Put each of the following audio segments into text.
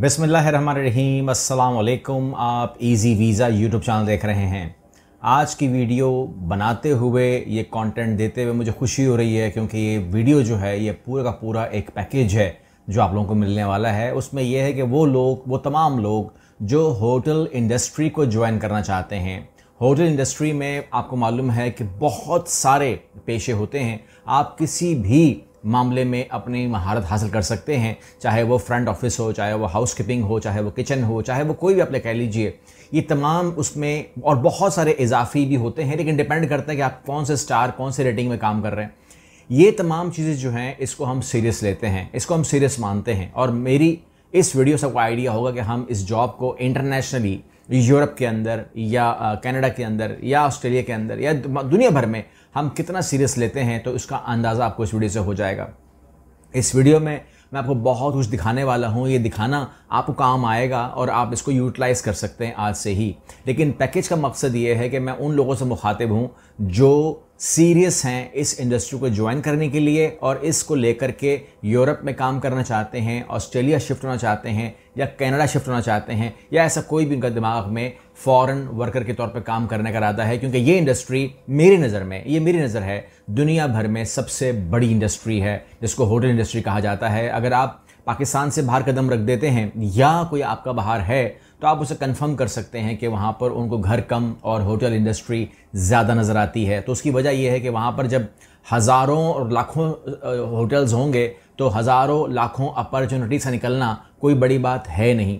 बिसमीम अल्लाम आप इजी वीज़ा यूट्यूब चैनल देख रहे हैं आज की वीडियो बनाते हुए ये कंटेंट देते हुए मुझे खुशी हो रही है क्योंकि ये वीडियो जो है ये पूरा का पूरा एक पैकेज है जो आप लोगों को मिलने वाला है उसमें यह है कि वो लोग वो तमाम लोग जो होटल इंडस्ट्री को ज्वाइन करना चाहते हैं होटल इंडस्ट्री में आपको मालूम है कि बहुत सारे पेशे होते हैं आप किसी भी मामले में अपनी महारत हासिल कर सकते हैं चाहे वो फ्रंट ऑफिस हो चाहे वो हाउस कीपिंग हो चाहे वो किचन हो चाहे वो कोई भी अपने कह लीजिए ये तमाम उसमें और बहुत सारे इजाफी भी होते हैं लेकिन डिपेंड करता है कि आप कौन से स्टार कौन से रेटिंग में काम कर रहे हैं ये तमाम चीज़ें जो हैं इसको हम सीरियस लेते हैं इसको हम सीरियस मानते हैं और मेरी इस वीडियो से आपको आइडिया होगा कि हम इस जॉब को इंटरनेशनली यूरोप के अंदर या कनाडा के अंदर या ऑस्ट्रेलिया के अंदर या दुनिया भर में हम कितना सीरियस लेते हैं तो इसका अंदाज़ा आपको इस वीडियो से हो जाएगा इस वीडियो में मैं आपको बहुत कुछ दिखाने वाला हूँ ये दिखाना आपको काम आएगा और आप इसको यूटिलाइज़ कर सकते हैं आज से ही लेकिन पैकेज का मकसद ये है कि मैं उन लोगों से मुखातिब हूँ जो सीरियस हैं इस इंडस्ट्री को ज्वाइन करने के लिए और इसको लेकर के यूरोप में काम करना चाहते हैं ऑस्ट्रेलिया शिफ्ट होना चाहते हैं या कनाडा शिफ्ट होना चाहते हैं या ऐसा कोई भी उनका दिमाग में फॉरेन वर्कर के तौर पे काम करने का इरादा है क्योंकि ये इंडस्ट्री मेरी नज़र में ये मेरी नज़र है दुनिया भर में सबसे बड़ी इंडस्ट्री है जिसको होटल इंडस्ट्री कहा जाता है अगर आप पाकिस्तान से बाहर कदम रख देते हैं या कोई आपका बाहर है तो आप उसे कंफर्म कर सकते हैं कि वहाँ पर उनको घर कम और होटल इंडस्ट्री ज़्यादा नज़र आती है तो उसकी वजह यह है कि वहाँ पर जब हज़ारों और लाखों होटल्स होंगे तो हज़ारों लाखों अपॉर्चुनिटी से निकलना कोई बड़ी बात है नहीं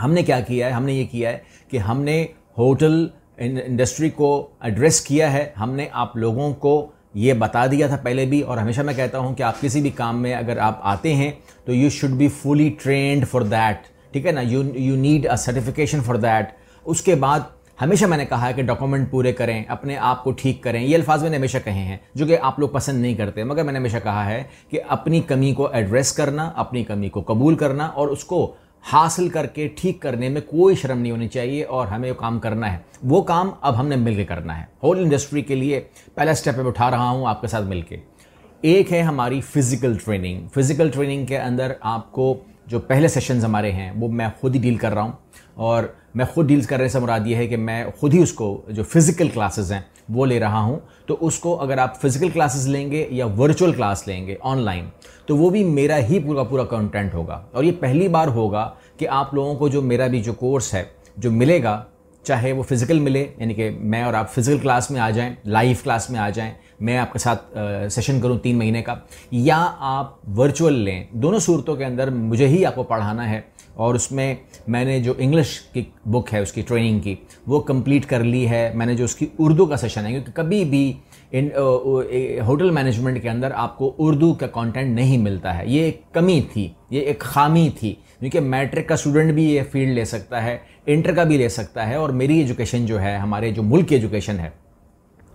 हमने क्या किया है हमने ये किया है कि हमने होटल इंडस्ट्री को एड्रेस किया है हमने आप लोगों को ये बता दिया था पहले भी और हमेशा मैं कहता हूँ कि आप किसी भी काम में अगर आप आते हैं तो you should be fully trained for that ठीक है ना you you need a certification for that उसके बाद हमेशा मैंने कहा है कि डॉक्यूमेंट पूरे करें अपने आप को ठीक करें ये अल्फाज मैंने हमेशा कहे हैं जो कि आप लोग पसंद नहीं करते मगर मैंने हमेशा कहा है कि अपनी कमी को एड्रेस करना अपनी कमी को कबूल करना और उसको हासिल करके ठीक करने में कोई शर्म नहीं होनी चाहिए और हमें काम करना है वो काम अब हमने मिलकर करना है होल इंडस्ट्री के लिए पहला स्टेप मैं उठा रहा हूँ आपके साथ मिलकर एक है हमारी फिज़िकल ट्रेनिंग फिज़िकल ट्रेनिंग के अंदर आपको जो पहले सेशंस हमारे हैं वो मैं खुद ही डील कर रहा हूँ और मैं खुद डील करने से मुराद ये है कि मैं खुद ही उसको जो फिज़िकल क्लासेस हैं वो ले रहा हूँ तो उसको अगर आप फिज़िकल क्लासेस लेंगे या वर्चुअल क्लास लेंगे ऑनलाइन तो वो भी मेरा ही पूरा पूरा कंटेंट होगा और ये पहली बार होगा कि आप लोगों को जो मेरा भी जो कोर्स है जो मिलेगा चाहे वो फिज़िकल मिले यानी कि मैं और आप फिज़िकल क्लास में आ जाएं लाइव क्लास में आ जाएं मैं आपके साथ सेशन करूं तीन महीने का या आप वर्चुअल लें दोनों सूरतों के अंदर मुझे ही आपको पढ़ाना है और उसमें मैंने जो इंग्लिश की बुक है उसकी ट्रेनिंग की वो कंप्लीट कर ली है मैंने जो उसकी उर्दू का सेशन है क्योंकि कभी भी इन होटल मैनेजमेंट के अंदर आपको उर्दू का कंटेंट नहीं मिलता है ये एक कमी थी ये एक खामी थी क्योंकि मैट्रिक का स्टूडेंट भी ये फील्ड ले सकता है इंटर का भी ले सकता है और मेरी एजुकेशन जो है हमारे जो मुल्क की एजुकेशन है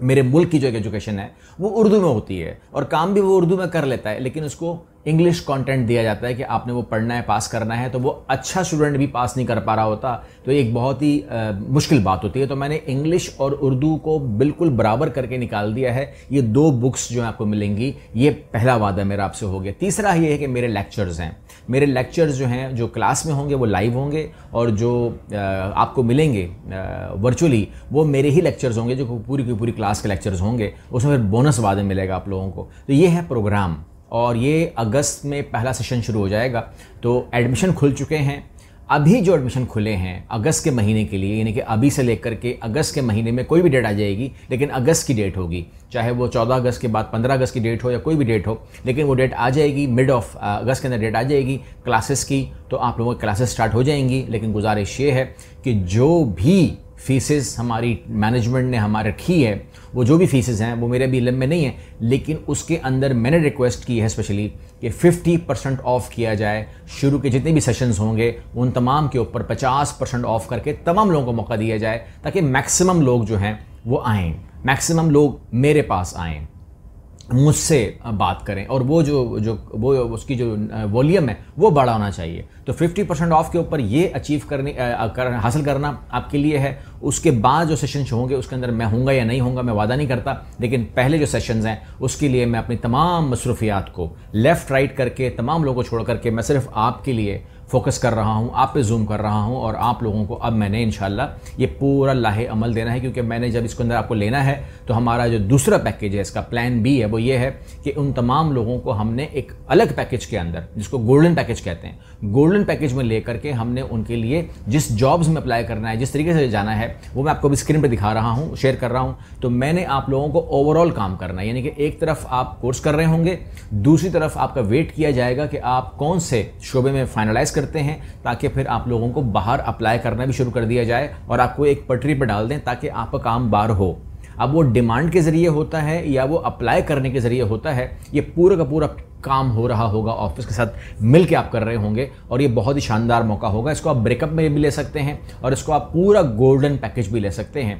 मेरे मुल्क की जो एजुकेशन है वो उर्दू में होती है और काम भी वो उर्दू में कर लेता है लेकिन उसको इंग्लिश कंटेंट दिया जाता है कि आपने वो पढ़ना है पास करना है तो वो अच्छा स्टूडेंट भी पास नहीं कर पा रहा होता तो एक बहुत ही आ, मुश्किल बात होती है तो मैंने इंग्लिश और उर्दू को बिल्कुल बराबर करके निकाल दिया है ये दो बुक्स जो आपको मिलेंगी ये पहला वादा मेरा आपसे हो गया तीसरा ये है कि मेरे लेक्चर्स हैं मेरे लेक्चर्स जो हैं जो क्लास में होंगे वो लाइव होंगे और जो आ, आपको मिलेंगे वर्चुअली वो मेरे ही लेक्चर्स होंगे जो पूरी की पूरी क्लास के लेक्चर्स होंगे उसमें फिर बोनस वादे मिलेगा आप लोगों को तो ये है प्रोग्राम और ये अगस्त में पहला सेशन शुरू हो जाएगा तो एडमिशन खुल चुके हैं अभी जो एडमिशन खुले हैं अगस्त के महीने के लिए यानी कि अभी से लेकर के अगस्त के महीने में कोई भी डेट आ जाएगी लेकिन अगस्त की डेट होगी चाहे वो 14 अगस्त के बाद 15 अगस्त की डेट हो या कोई भी डेट हो लेकिन वो डेट आ जाएगी मिड ऑफ अगस्त के अंदर डेट आ जाएगी क्लासेस की तो आप लोगों की क्लासेस स्टार्ट हो जाएंगी लेकिन गुजारिश ये है कि जो भी फीसेस हमारी मैनेजमेंट ने हमारे रखी है वो जो भी फीसेस हैं वो मेरे भी इलम में नहीं है लेकिन उसके अंदर मैंने रिक्वेस्ट की है स्पेशली कि 50 परसेंट ऑफ़ किया जाए शुरू के जितने भी सेशंस होंगे उन तमाम के ऊपर 50 परसेंट ऑफ़ करके तमाम लोगों को मौका दिया जाए ताकि मैक्सिमम लोग जो हैं वो आएँ मैक्सिमम लोग मेरे पास आएँ मुझसे बात करें और वो जो जो वो उसकी जो वॉल्यूम है वो बड़ा होना चाहिए तो 50 परसेंट ऑफ के ऊपर ये अचीव करने कर, हासिल करना आपके लिए है उसके बाद जो सेशन होंगे उसके अंदर मैं हूँगा या नहीं होंगे मैं वादा नहीं करता लेकिन पहले जो सेशंस हैं उसके लिए मैं अपनी तमाम मसरूफियात को लेफ़्ट राइट करके तमाम लोगों को छोड़ करके मैं सिर्फ आपके लिए फोकस कर रहा हूँ आप पे जूम कर रहा हूँ और आप लोगों को अब मैंने इन ये पूरा लाहे अमल देना है क्योंकि मैंने जब इसके अंदर आपको लेना है तो हमारा जो दूसरा पैकेज है इसका प्लान बी है वो ये है कि उन तमाम लोगों को हमने एक अलग पैकेज के अंदर जिसको गोल्डन पैकेज कहते हैं गोल्डन पैकेज में लेकर के हमने उनके लिए जिस जॉब्स में अप्लाई करना है जिस तरीके से जाना है वो मैं आपको अभी स्क्रीन पर दिखा रहा हूँ शेयर कर रहा हूँ तो मैंने आप लोगों को ओवरऑल काम करना है यानी कि एक तरफ आप कोर्स कर रहे होंगे दूसरी तरफ आपका वेट किया जाएगा कि आप कौन से शोबे में फाइनलाइज कर करते हैं ताकि फिर आप लोगों को बाहर अप्लाई करना भी शुरू कर दिया जाए और आपको एक पटरी पर डाल दें ताकि आपका काम बार हो अब वो डिमांड के ज़रिए होता है या वो अप्लाई करने के ज़रिए होता है ये पूरा का पूरा काम हो रहा होगा ऑफिस के साथ मिल के आप कर रहे होंगे और ये बहुत ही शानदार मौका होगा इसको आप ब्रेकअप में भी ले सकते हैं और इसको आप पूरा गोल्डन पैकेज भी ले सकते हैं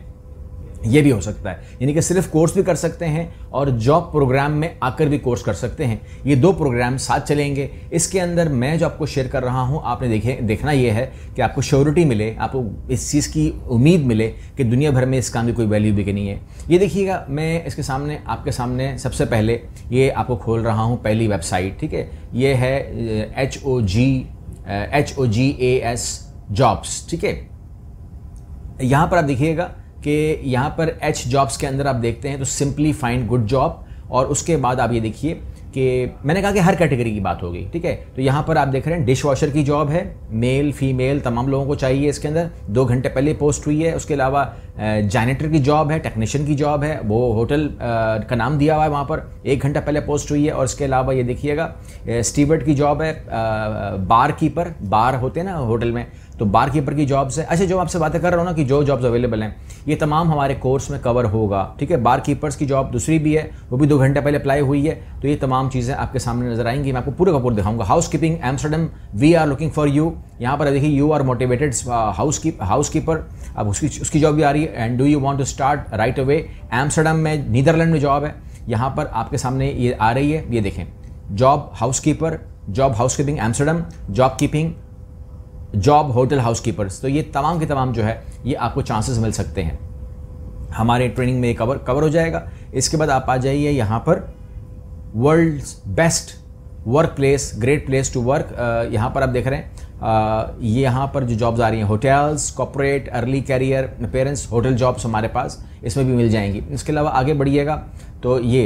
ये भी हो सकता है यानी कि सिर्फ कोर्स भी कर सकते हैं और जॉब प्रोग्राम में आकर भी कोर्स कर सकते हैं ये दो प्रोग्राम साथ चलेंगे इसके अंदर मैं जो आपको शेयर कर रहा हूँ आपने देखे देखना ये है कि आपको श्योरिटी मिले आपको इस चीज़ की उम्मीद मिले कि दुनिया भर में इस काम की कोई वैल्यू भी नहीं है ये देखिएगा मैं इसके सामने आपके सामने सबसे पहले ये आपको खोल रहा हूँ पहली वेबसाइट ठीक है ये है H O G H O G A S jobs ठीक है यहाँ पर आप देखिएगा कि यहाँ पर एच जॉब्स के अंदर आप देखते हैं तो सिंपली फाइंड गुड जॉब और उसके बाद आप ये देखिए कि मैंने कहा कि हर कैटेगरी की बात होगी ठीक है तो यहाँ पर आप देख रहे हैं डिश वॉशर की जॉब है मेल फीमेल तमाम लोगों को चाहिए इसके अंदर दो घंटे पहले पोस्ट हुई है उसके अलावा जैनेटर की जॉब है टेक्नीशियन की जॉब है वो होटल का नाम दिया हुआ है वहाँ पर एक घंटा पहले पोस्ट हुई है और इसके अलावा ये देखिएगा स्टीवर्ट की जॉब है बार कीपर बार होते हैं ना होटल में तो बार कीपर की जॉब्स है अच्छा जो आपसे बातें कर रहा हूँ ना कि जो जॉब्स अवेलेबल हैं ये तमाम हमारे कोर्स में कवर होगा ठीक है बार कीपर्स की जॉब दूसरी भी है वो भी दो घंटे पहले अप्लाई हुई है तो ये तमाम चीज़ें आपके सामने नजर आएंगी मैं आपको पूरे का पूरा दिखाऊंगा housekeeping Amsterdam we are looking for you यहाँ पर देखिए you are motivated housekeep housekeeper अब उसकी उसकी जॉब भी आ रही है and do you want to start right away Amsterdam में नीदरलैंड में जॉब है यहाँ पर आपके सामने ये आ रही है ये देखें job housekeeper job housekeeping Amsterdam job keeping job hotel housekeepers तो ये तमाम के तमाम जो है ये आपको चांसेस मिल सकते हैं हमारे ट्रेनिंग में ये कवर कवर हो जाएगा इसके बाद आप आ जाइए यहाँ पर world best workplace great place to work यहाँ पर आप देख रहे हैं ये यहाँ पर जो जॉब्स आ रही हैं hotels corporate early career parents hotel jobs हमारे पास इसमें भी मिल जाएंगी इसके अलावा आगे बढ़िएगा तो ये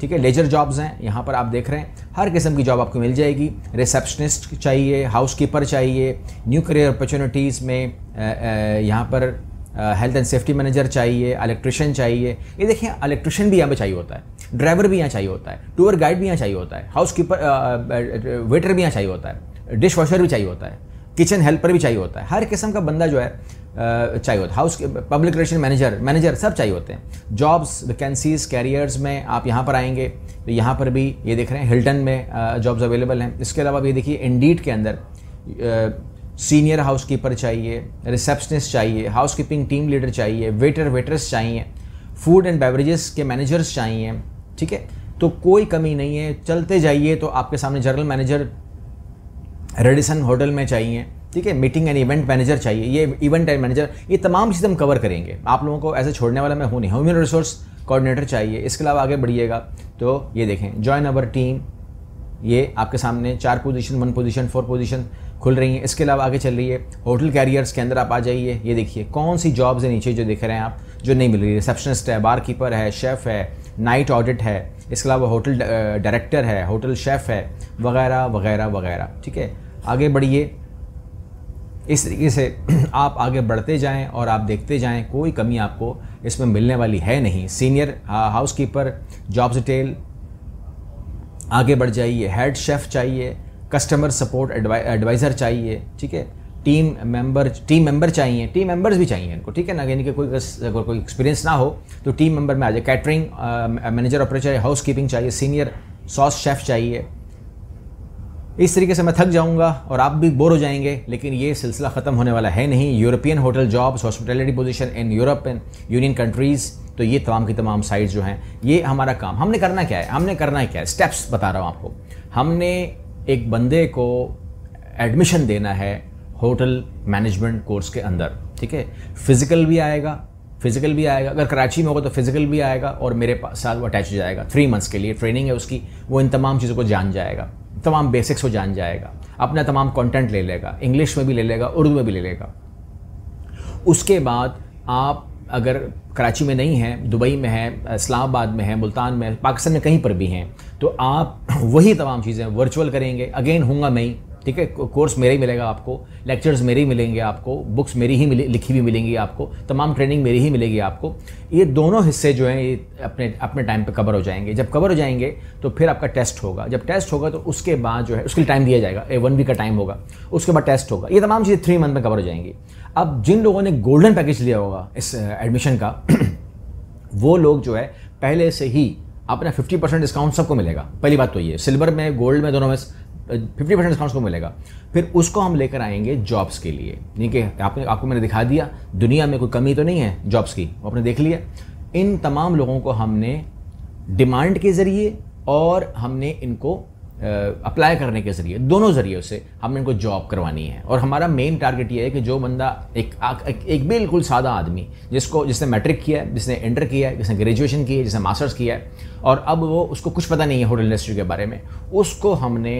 ठीक है लेजर जॉब्स हैं यहाँ पर आप देख रहे हैं हर किस्म की जॉब आपको मिल जाएगी रिसेप्शनिस्ट चाहिए हाउस कीपर चाहिए न्यू करियर अपॉर्चुनिटीज़ में यहाँ पर हेल्थ एंड सेफ्टी मैनेजर चाहिए इलेक्ट्रिशियन चाहिए ये देखिए इलेक्ट्रिशियन भी यहाँ पर चाहिए होता है ड्राइवर भी यहाँ चाहिए होता है टूर गाइड भी यहाँ चाहिए होता है हाउस कीपर वेटर भी यहाँ चाहिए होता है डिश वॉशर भी चाहिए होता है किचन हेल्पर भी चाहिए होता है हर किस्म का बंदा जो है चाहिए होता house public relation manager manager सब चाहिए होते हैं जॉब्स वैकेंसीज कैरियर्स में आप यहाँ पर आएंगे तो यहाँ पर भी ये देख रहे हैं हिल्टन में जॉब्स अवेलेबल हैं इसके अलावा भी देखिए इंडीट के अंदर सीनियर हाउस कीपर चाहिए रिसेप्शनिस्ट चाहिए हाउस कीपिंग टीम लीडर चाहिए वेटर वेटर्स चाहिए फूड एंड बेवरेजेस के मैनेजर्स चाहिए ठीक है तो कोई कमी नहीं है चलते जाइए तो आपके सामने जनरल मैनेजर रेडिसन होटल में चाहिए ठीक है मीटिंग एंड इवेंट मैनेजर चाहिए ये इवेंट एंड मैनेजर ये तमाम चीज़ें हम कवर करेंगे आप लोगों को ऐसे छोड़ने वाला मैं हूँ नहीं ह्यूमन रिसोर्स कोऑर्डिनेटर चाहिए इसके अलावा आगे बढ़िएगा तो ये देखें जॉइन अवर टीम ये आपके सामने चार position one position four position खुल रही हैं इसके अलावा आगे चल रही है होटल कैरियर्स के अंदर आप आ जाइए ये देखिए कौन सी जॉब्स है नीचे जो देख रहे हैं आप जो नहीं मिल रही रिसेप्शनिस्ट है बार कीपर है शेफ़ है नाइट ऑडिट है इसके अलावा होटल डायरेक्टर है होटल शेफ़ है वगैरह वगैरह वगैरह ठीक है आगे बढ़िए इस तरीके से आप आगे बढ़ते जाएं और आप देखते जाएं कोई कमी आपको इसमें मिलने वाली है नहीं senior housekeeper jobs detail आगे बढ़ जाइए हेड शेफ़ चाहिए कस्टमर सपोर्ट एडवाइज़र चाहिए ठीक है टीम मेंबर टीम मेंबर चाहिए टीम मेंबर्स भी चाहिए इनको ठीक है ना यानी कि कोई अगर कोई एक्सपीरियंस ना हो तो टीम मेंबर में आ जाए catering manager operator housekeeping चाहिए सीनियर सॉस शेफ़ चाहिए इस तरीके से मैं थक जाऊंगा और आप भी बोर हो जाएंगे लेकिन ये सिलसिला ख़त्म होने वाला है नहीं European hotel jobs hospitality position in Europe and union countries तो ये तमाम की तमाम साइट्स जो हैं ये हमारा काम हमने करना क्या है हमने करना क्या है स्टेप्स बता रहा हूँ आपको हमने एक बंदे को एडमिशन देना है होटल मैनेजमेंट कोर्स के अंदर ठीक है फिज़िकल भी आएगा फिज़िकल भी आएगा अगर कराची में होगा तो फिज़िकल भी आएगा और मेरे पास साथ वो अटैच हो जाएगा थ्री मंथ्स के लिए ट्रेनिंग है उसकी वो इन तमाम चीज़ों को जान जाएगा तमाम बेसिक्स को जान जाएगा अपना तमाम कंटेंट ले लेगा इंग्लिश में भी ले लेगा उर्दू में भी ले लेगा उसके बाद आप अगर कराची में नहीं हैं दुबई में हैं इस्लामाबाद में हैं मुल्तान में पाकिस्तान में कहीं पर भी हैं तो आप वही तमाम चीज़ें वर्चुअल करेंगे अगेन होंगे मैं ठीक है कोर्स मेरा ही मिलेगा आपको लेक्चर्स मेरे ही मिलेंगे आपको बुक्स मेरी ही मिले लिखी हुई मिलेंगी आपको तमाम ट्रेनिंग मेरी ही मिलेगी आपको ये दोनों हिस्से जो हैं ये अपने अपने टाइम पे कवर हो जाएंगे जब कवर हो जाएंगे तो फिर आपका टेस्ट होगा जब टेस्ट होगा तो उसके बाद जो है उसके लिए टाइम दिया जाएगा ए वन वीक का टाइम होगा उसके बाद टेस्ट होगा ये तमाम चीज़ें थ्री मंथ में कवर हो जाएंगी अब जिन लोगों ने गोल्डन पैकेज लिया होगा इस एडमिशन uh, का वो लोग जो है पहले से ही अपना 50 परसेंट डिस्काउंट सबको मिलेगा पहली बात तो ये सिल्वर में गोल्ड में दोनों में फिफ्टी परसेंट डिस्काउंट को मिलेगा फिर उसको हम लेकर आएंगे जॉब्स के लिए ठीक है आपने आपको मैंने दिखा दिया दुनिया में कोई कमी तो नहीं है जॉब्स की वो आपने देख लिया इन तमाम लोगों को हमने डिमांड के ज़रिए और हमने इनको अप्लाई करने के ज़रिए दोनों ज़रिए से हमने इनको जॉब करवानी है और हमारा मेन टारगेट ये है कि जो बंदा एक एक, एक बिल्कुल सादा आदमी जिसको जिसने मैट्रिक किया है जिसने इंटर किया है जिसने ग्रेजुएशन किया है जिसने मास्टर्स किया है और अब वो उसको कुछ पता नहीं है होटल इंडस्ट्री के बारे में उसको हमने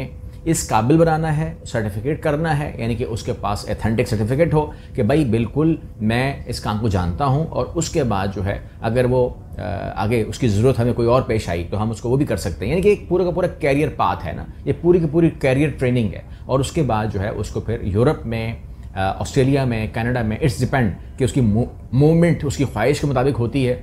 इस काबिल बनाना है सर्टिफिकेट करना है यानी कि उसके पास एथेंटिक सर्टिफिकेट हो कि भाई बिल्कुल मैं इस काम को जानता हूँ और उसके बाद जो है अगर वो आगे उसकी ज़रूरत हमें कोई और पेश आई तो हम उसको वो भी कर सकते हैं यानी कि एक पूरा का पूरा कैरियर पाथ है ना ये पूरी की पूरी कैरियर ट्रेनिंग है और उसके बाद जो है उसको फिर यूरोप में ऑस्ट्रेलिया में कनाडा में इट्स डिपेंड कि उसकी मूवमेंट उसकी ख्वाहिश के मुताबिक होती है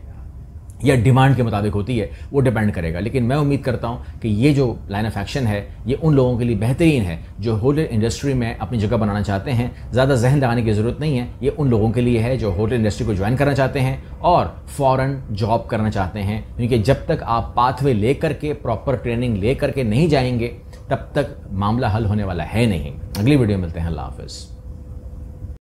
या डिमांड के मुताबिक होती है वो डिपेंड करेगा लेकिन मैं उम्मीद करता हूँ कि ये जो लाइन ऑफ एक्शन है ये उन लोगों के लिए बेहतरीन है जो होटल इंडस्ट्री में अपनी जगह बनाना चाहते हैं ज़्यादा जहन लगाने की ज़रूरत नहीं है ये उन लोगों के लिए है जो होटल इंडस्ट्री को ज्वाइन करना चाहते हैं और फ़ौर जॉब करना चाहते हैं क्योंकि जब तक आप पाथवे ले करके प्रॉपर ट्रेनिंग ले करके नहीं जाएंगे तब तक मामला हल होने वाला है नहीं अगली वीडियो मिलते हैं अल्लाह हाफिज़